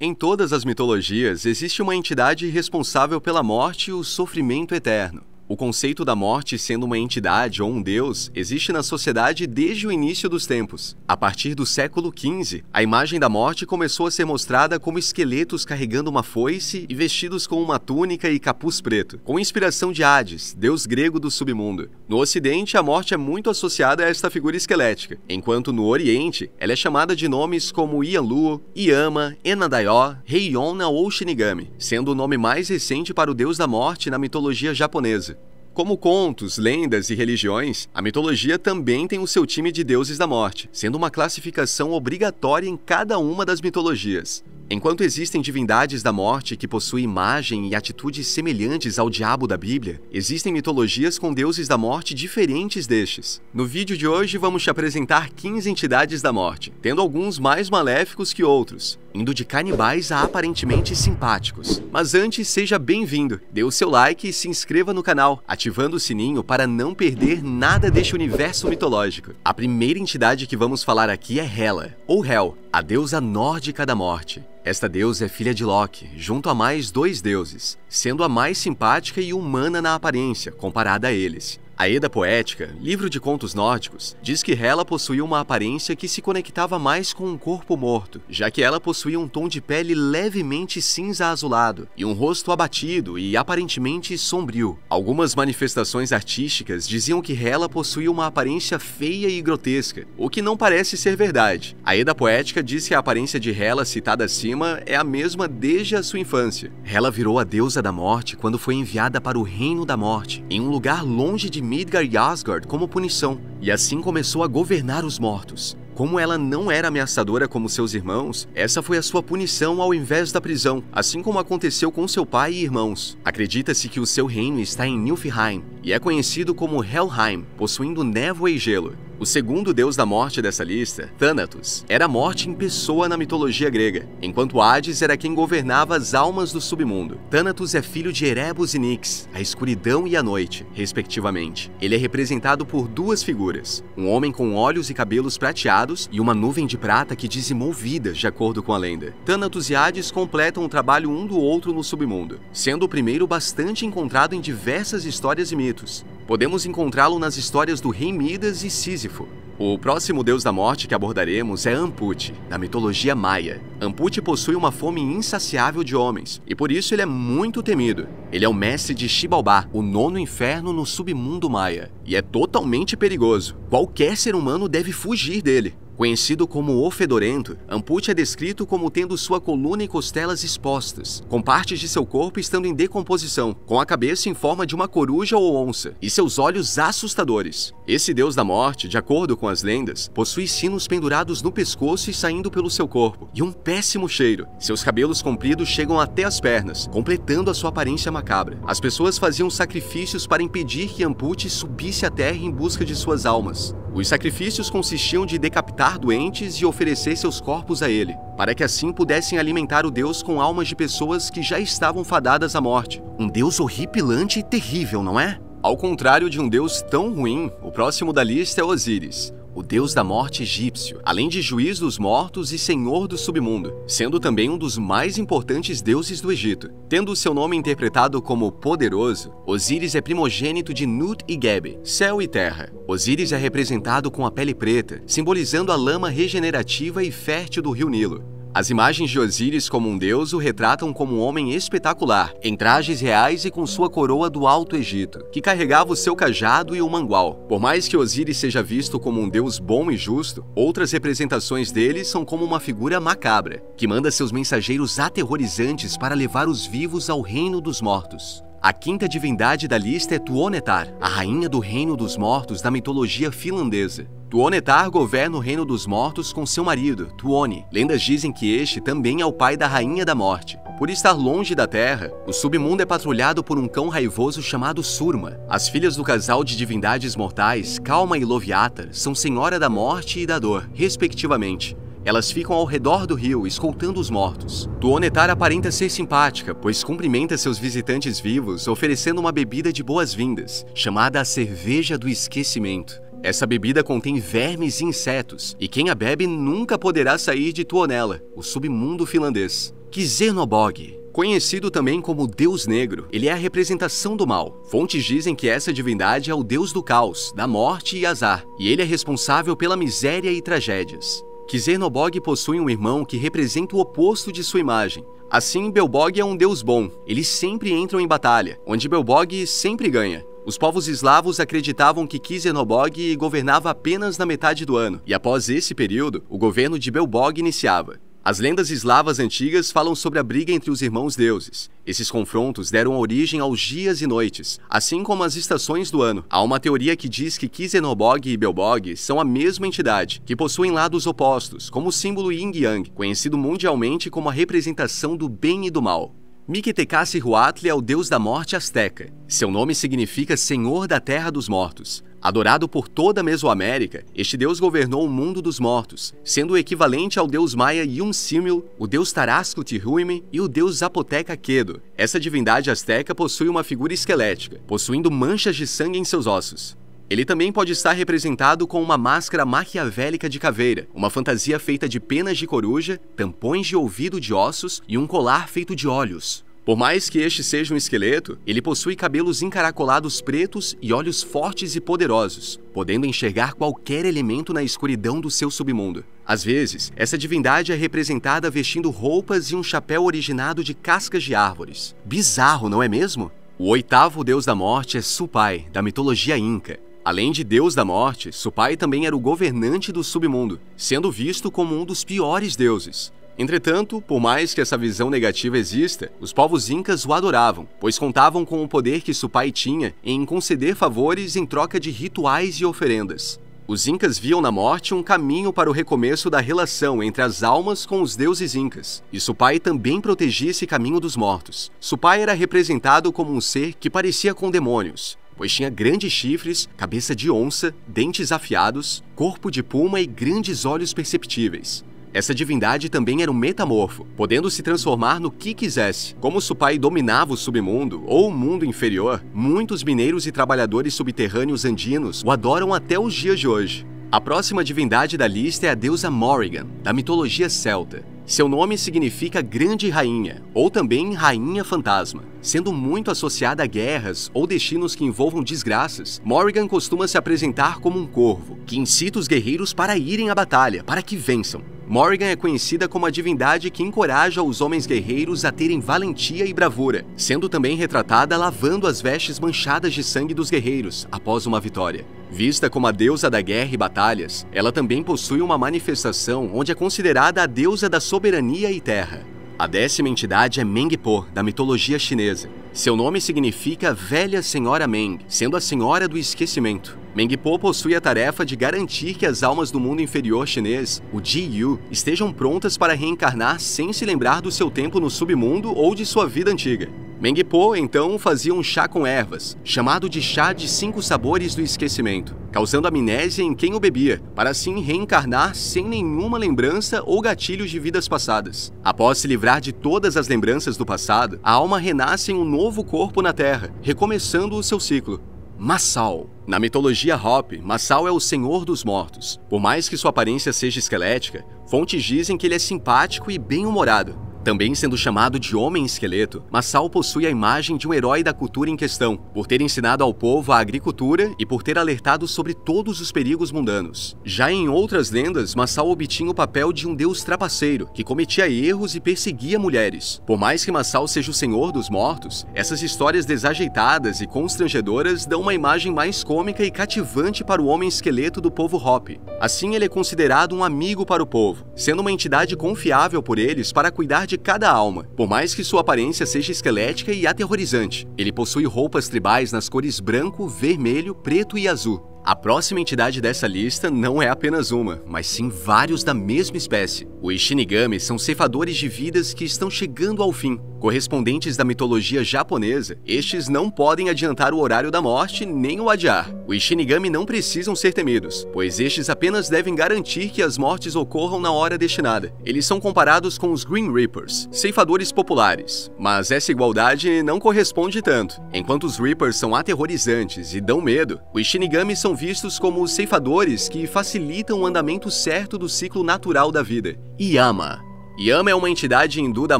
Em todas as mitologias existe uma entidade responsável pela morte e o sofrimento eterno. O conceito da morte sendo uma entidade ou um deus existe na sociedade desde o início dos tempos. A partir do século XV, a imagem da morte começou a ser mostrada como esqueletos carregando uma foice e vestidos com uma túnica e capuz preto, com inspiração de Hades, deus grego do submundo. No Ocidente, a morte é muito associada a esta figura esquelética, enquanto no Oriente, ela é chamada de nomes como Ialu, Iama, Enadaió, Reiyona ou Shinigami, sendo o nome mais recente para o deus da morte na mitologia japonesa. Como contos, lendas e religiões, a mitologia também tem o seu time de deuses da morte, sendo uma classificação obrigatória em cada uma das mitologias. Enquanto existem divindades da morte que possuem imagem e atitudes semelhantes ao diabo da Bíblia, existem mitologias com deuses da morte diferentes destes. No vídeo de hoje vamos te apresentar 15 entidades da morte, tendo alguns mais maléficos que outros, indo de canibais a aparentemente simpáticos. Mas antes, seja bem-vindo, dê o seu like e se inscreva no canal, ativando o sininho para não perder nada deste universo mitológico. A primeira entidade que vamos falar aqui é Hela, ou Hel, a deusa nórdica da morte. Esta deusa é filha de Loki, junto a mais dois deuses, sendo a mais simpática e humana na aparência comparada a eles. A Eda Poética, livro de contos nórdicos, diz que Hela possuía uma aparência que se conectava mais com um corpo morto, já que ela possuía um tom de pele levemente cinza azulado e um rosto abatido e aparentemente sombrio. Algumas manifestações artísticas diziam que Hela possuía uma aparência feia e grotesca, o que não parece ser verdade. A Eda Poética diz que a aparência de Hela citada acima é a mesma desde a sua infância. Hela virou a deusa da morte quando foi enviada para o reino da morte, em um lugar longe de Midgar e Asgard como punição, e assim começou a governar os mortos. Como ela não era ameaçadora como seus irmãos, essa foi a sua punição ao invés da prisão, assim como aconteceu com seu pai e irmãos. Acredita-se que o seu reino está em Nilfheim, e é conhecido como Helheim, possuindo névoa e gelo. O segundo deus da morte dessa lista, Thanatos, era a morte em pessoa na mitologia grega, enquanto Hades era quem governava as almas do submundo. Thanatos é filho de Erebus e Nix, a escuridão e a noite, respectivamente. Ele é representado por duas figuras, um homem com olhos e cabelos prateados e uma nuvem de prata que dizimou vidas, de acordo com a lenda. Thanatos e Hades completam o trabalho um do outro no submundo, sendo o primeiro bastante encontrado em diversas histórias e mitos, Podemos encontrá-lo nas histórias do rei Midas e Sísifo. O próximo deus da morte que abordaremos é Amput, da mitologia maia. Amput possui uma fome insaciável de homens, e por isso ele é muito temido. Ele é o mestre de Xibalbá, o nono inferno no submundo maia, e é totalmente perigoso. Qualquer ser humano deve fugir dele. Conhecido como o Fedorento, Amputi é descrito como tendo sua coluna e costelas expostas, com partes de seu corpo estando em decomposição, com a cabeça em forma de uma coruja ou onça, e seus olhos assustadores. Esse deus da morte, de acordo com as lendas, possui sinos pendurados no pescoço e saindo pelo seu corpo, e um péssimo cheiro. Seus cabelos compridos chegam até as pernas, completando a sua aparência macabra. As pessoas faziam sacrifícios para impedir que Ampute subisse à terra em busca de suas almas. Os sacrifícios consistiam de decapitar doentes e oferecer seus corpos a ele, para que assim pudessem alimentar o Deus com almas de pessoas que já estavam fadadas à morte. Um Deus horripilante e terrível, não é? Ao contrário de um deus tão ruim, o próximo da lista é Osíris, o deus da morte egípcio, além de juiz dos mortos e senhor do submundo, sendo também um dos mais importantes deuses do Egito. Tendo seu nome interpretado como poderoso, Osíris é primogênito de Nut e Gebe, céu e terra. Osíris é representado com a pele preta, simbolizando a lama regenerativa e fértil do rio Nilo. As imagens de Osíris como um deus o retratam como um homem espetacular, em trajes reais e com sua coroa do Alto Egito, que carregava o seu cajado e o mangual. Por mais que Osíris seja visto como um deus bom e justo, outras representações dele são como uma figura macabra, que manda seus mensageiros aterrorizantes para levar os vivos ao reino dos mortos. A quinta divindade da lista é Tuonetar, a rainha do reino dos mortos da mitologia finlandesa. Tuonetar governa o reino dos mortos com seu marido, Tuoni. Lendas dizem que este também é o pai da rainha da morte. Por estar longe da Terra, o submundo é patrulhado por um cão raivoso chamado Surma. As filhas do casal de divindades mortais, Kalma e Loviatar, são Senhora da Morte e da Dor, respectivamente. Elas ficam ao redor do rio, escoltando os mortos. Tuonetar aparenta ser simpática, pois cumprimenta seus visitantes vivos, oferecendo uma bebida de boas-vindas, chamada a cerveja do esquecimento. Essa bebida contém vermes e insetos, e quem a bebe nunca poderá sair de Tuonela, o submundo finlandês. Kizernobog, Conhecido também como Deus Negro, ele é a representação do mal. Fontes dizem que essa divindade é o deus do caos, da morte e azar, e ele é responsável pela miséria e tragédias que Zernobog possui um irmão que representa o oposto de sua imagem. Assim, Belbog é um deus bom. Eles sempre entram em batalha, onde Belbog sempre ganha. Os povos eslavos acreditavam que Kizernobog governava apenas na metade do ano, e após esse período, o governo de Belbog iniciava. As lendas eslavas antigas falam sobre a briga entre os irmãos deuses. Esses confrontos deram origem aos dias e noites, assim como as estações do ano. Há uma teoria que diz que Kizenobog e Belbog são a mesma entidade, que possuem lados opostos, como o símbolo Yin Yang, conhecido mundialmente como a representação do bem e do mal. Mictecacihuatl é o deus da morte azteca. Seu nome significa Senhor da Terra dos Mortos. Adorado por toda a Mesoamérica, este deus governou o mundo dos mortos, sendo o equivalente ao deus maia Yuncímil, o deus Tarasco Tihuime e o deus Zapoteca Quedo. Essa divindade azteca possui uma figura esquelética, possuindo manchas de sangue em seus ossos. Ele também pode estar representado com uma máscara maquiavélica de caveira, uma fantasia feita de penas de coruja, tampões de ouvido de ossos e um colar feito de olhos. Por mais que este seja um esqueleto, ele possui cabelos encaracolados pretos e olhos fortes e poderosos, podendo enxergar qualquer elemento na escuridão do seu submundo. Às vezes, essa divindade é representada vestindo roupas e um chapéu originado de cascas de árvores. Bizarro, não é mesmo? O oitavo deus da morte é Supai, da mitologia inca, Além de deus da morte, Supai também era o governante do submundo, sendo visto como um dos piores deuses. Entretanto, por mais que essa visão negativa exista, os povos incas o adoravam, pois contavam com o poder que Supai tinha em conceder favores em troca de rituais e oferendas. Os incas viam na morte um caminho para o recomeço da relação entre as almas com os deuses incas, e Supai também protegia esse caminho dos mortos. Supai era representado como um ser que parecia com demônios, pois tinha grandes chifres, cabeça de onça, dentes afiados, corpo de puma e grandes olhos perceptíveis. Essa divindade também era um metamorfo, podendo se transformar no que quisesse. Como Supai dominava o submundo, ou o mundo inferior, muitos mineiros e trabalhadores subterrâneos andinos o adoram até os dias de hoje. A próxima divindade da lista é a deusa Morrigan, da mitologia celta. Seu nome significa Grande Rainha, ou também Rainha Fantasma. Sendo muito associada a guerras ou destinos que envolvam desgraças, Morrigan costuma se apresentar como um corvo, que incita os guerreiros para irem à batalha, para que vençam. Morrigan é conhecida como a divindade que encoraja os homens guerreiros a terem valentia e bravura, sendo também retratada lavando as vestes manchadas de sangue dos guerreiros após uma vitória. Vista como a deusa da guerra e batalhas, ela também possui uma manifestação onde é considerada a deusa da soberania e terra. A décima entidade é Meng Po, da mitologia chinesa. Seu nome significa Velha Senhora Meng, sendo a Senhora do Esquecimento. Meng Po possui a tarefa de garantir que as almas do mundo inferior chinês, o Ji Yu, estejam prontas para reencarnar sem se lembrar do seu tempo no submundo ou de sua vida antiga. Meng Po então fazia um chá com ervas, chamado de chá de cinco sabores do esquecimento, causando amnésia em quem o bebia, para assim reencarnar sem nenhuma lembrança ou gatilhos de vidas passadas. Após se livrar de todas as lembranças do passado, a alma renasce em um novo corpo na Terra, recomeçando o seu ciclo. Massal. Na mitologia Hop, Massal é o senhor dos mortos. Por mais que sua aparência seja esquelética, fontes dizem que ele é simpático e bem-humorado, também sendo chamado de Homem Esqueleto, Massal possui a imagem de um herói da cultura em questão, por ter ensinado ao povo a agricultura e por ter alertado sobre todos os perigos mundanos. Já em outras lendas, Massal obtinha o papel de um deus trapaceiro, que cometia erros e perseguia mulheres. Por mais que Massal seja o senhor dos mortos, essas histórias desajeitadas e constrangedoras dão uma imagem mais cômica e cativante para o Homem Esqueleto do povo Hopi. Assim, ele é considerado um amigo para o povo, sendo uma entidade confiável por eles para cuidar de cada alma, por mais que sua aparência seja esquelética e aterrorizante. Ele possui roupas tribais nas cores branco, vermelho, preto e azul. A próxima entidade dessa lista não é apenas uma, mas sim vários da mesma espécie. Os Shinigami são ceifadores de vidas que estão chegando ao fim. Correspondentes da mitologia japonesa, estes não podem adiantar o horário da morte nem o adiar. Os Shinigami não precisam ser temidos, pois estes apenas devem garantir que as mortes ocorram na hora destinada. Eles são comparados com os Green Reapers, ceifadores populares, mas essa igualdade não corresponde tanto. Enquanto os Reapers são aterrorizantes e dão medo, os Shinigami são vistos como os ceifadores que facilitam o andamento certo do ciclo natural da vida. Yama. Yama é uma entidade hindu da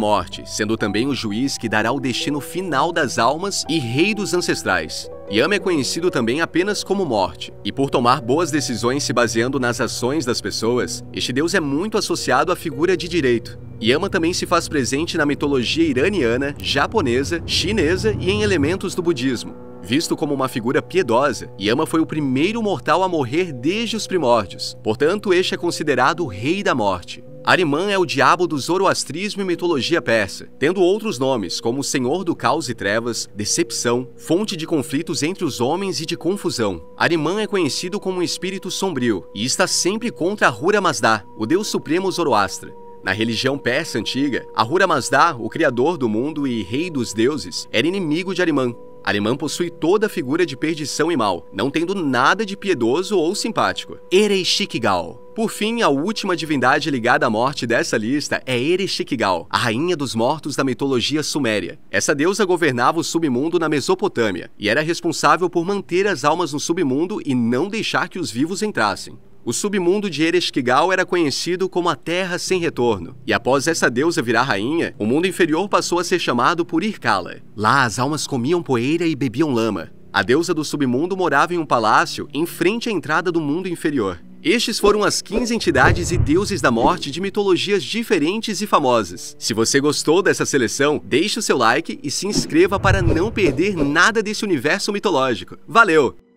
morte, sendo também o juiz que dará o destino final das almas e rei dos ancestrais. Yama é conhecido também apenas como Morte, e por tomar boas decisões se baseando nas ações das pessoas, este deus é muito associado à figura de direito. Yama também se faz presente na mitologia iraniana, japonesa, chinesa e em elementos do budismo visto como uma figura piedosa, Yama foi o primeiro mortal a morrer desde os primórdios, portanto, este é considerado o Rei da Morte. Arimã é o diabo do zoroastrismo e mitologia persa, tendo outros nomes como Senhor do Caos e Trevas, Decepção, fonte de conflitos entre os homens e de confusão. Arimã é conhecido como um espírito sombrio e está sempre contra Ahura Mazda, o deus supremo zoroastra. Na religião persa antiga, Ahura Mazda, o criador do mundo e rei dos deuses, era inimigo de Arimã, Alemã possui toda a figura de perdição e mal, não tendo nada de piedoso ou simpático. Ereshkigal. Por fim, a última divindade ligada à morte dessa lista é Ereshkigal, a rainha dos mortos da mitologia suméria. Essa deusa governava o submundo na Mesopotâmia e era responsável por manter as almas no submundo e não deixar que os vivos entrassem. O submundo de Ereshkigal era conhecido como a Terra Sem Retorno, e após essa deusa virar rainha, o mundo inferior passou a ser chamado por Irkala. Lá as almas comiam poeira e bebiam lama. A deusa do submundo morava em um palácio em frente à entrada do mundo inferior. Estes foram as 15 entidades e deuses da morte de mitologias diferentes e famosas. Se você gostou dessa seleção, deixe o seu like e se inscreva para não perder nada desse universo mitológico. Valeu!